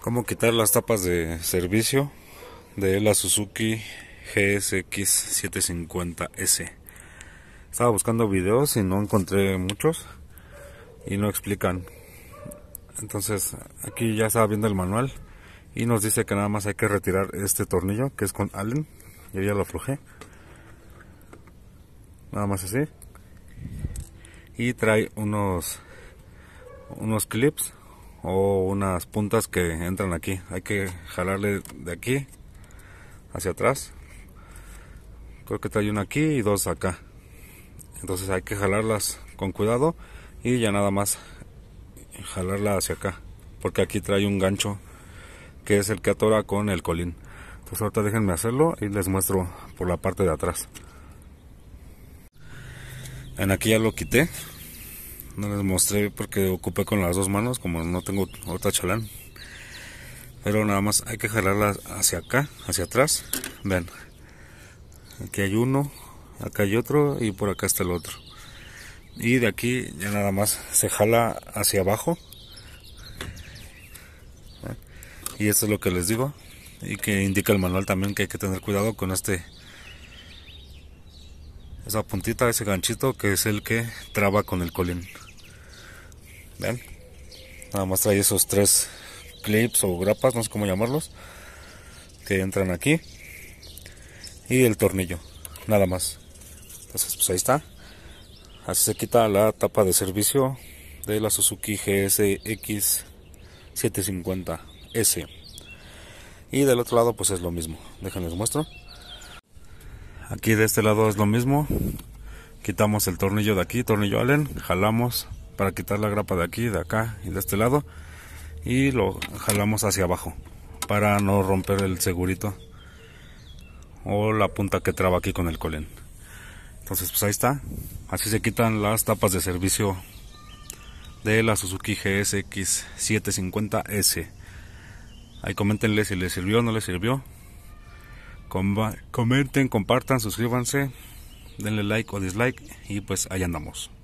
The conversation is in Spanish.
cómo quitar las tapas de servicio de la Suzuki GSX750S. Estaba buscando videos y no encontré muchos y no explican. Entonces aquí ya estaba viendo el manual y nos dice que nada más hay que retirar este tornillo que es con Allen. Yo ya lo aflojé. Nada más así. Y trae unos unos clips o unas puntas que entran aquí. Hay que jalarle de aquí hacia atrás. Creo que trae una aquí y dos acá. Entonces hay que jalarlas con cuidado y ya nada más jalarla hacia acá. Porque aquí trae un gancho que es el que atora con el colín. Entonces ahorita déjenme hacerlo y les muestro por la parte de atrás. En aquí ya lo quité no les mostré porque ocupé con las dos manos, como no tengo otra chalán. Pero nada más hay que jalarla hacia acá, hacia atrás. Ven aquí hay uno, acá hay otro y por acá está el otro. Y de aquí ya nada más se jala hacia abajo. Y esto es lo que les digo y que indica el manual también que hay que tener cuidado con este esa puntita, ese ganchito que es el que traba con el colín. ¿Ven? Nada más trae esos tres clips o grapas, no sé cómo llamarlos, que entran aquí. Y el tornillo, nada más. Entonces, pues ahí está. Así se quita la tapa de servicio de la Suzuki GSX 750S. Y del otro lado, pues es lo mismo. Déjenles muestro. Aquí de este lado es lo mismo. Quitamos el tornillo de aquí, tornillo Allen, jalamos para quitar la grapa de aquí, de acá y de este lado y lo jalamos hacia abajo para no romper el segurito o la punta que traba aquí con el colén. Entonces pues ahí está, así se quitan las tapas de servicio de la Suzuki GSX 750S. Ahí coméntenle si les sirvió o no les sirvió comenten, compartan, suscríbanse, denle like o dislike y pues ahí andamos.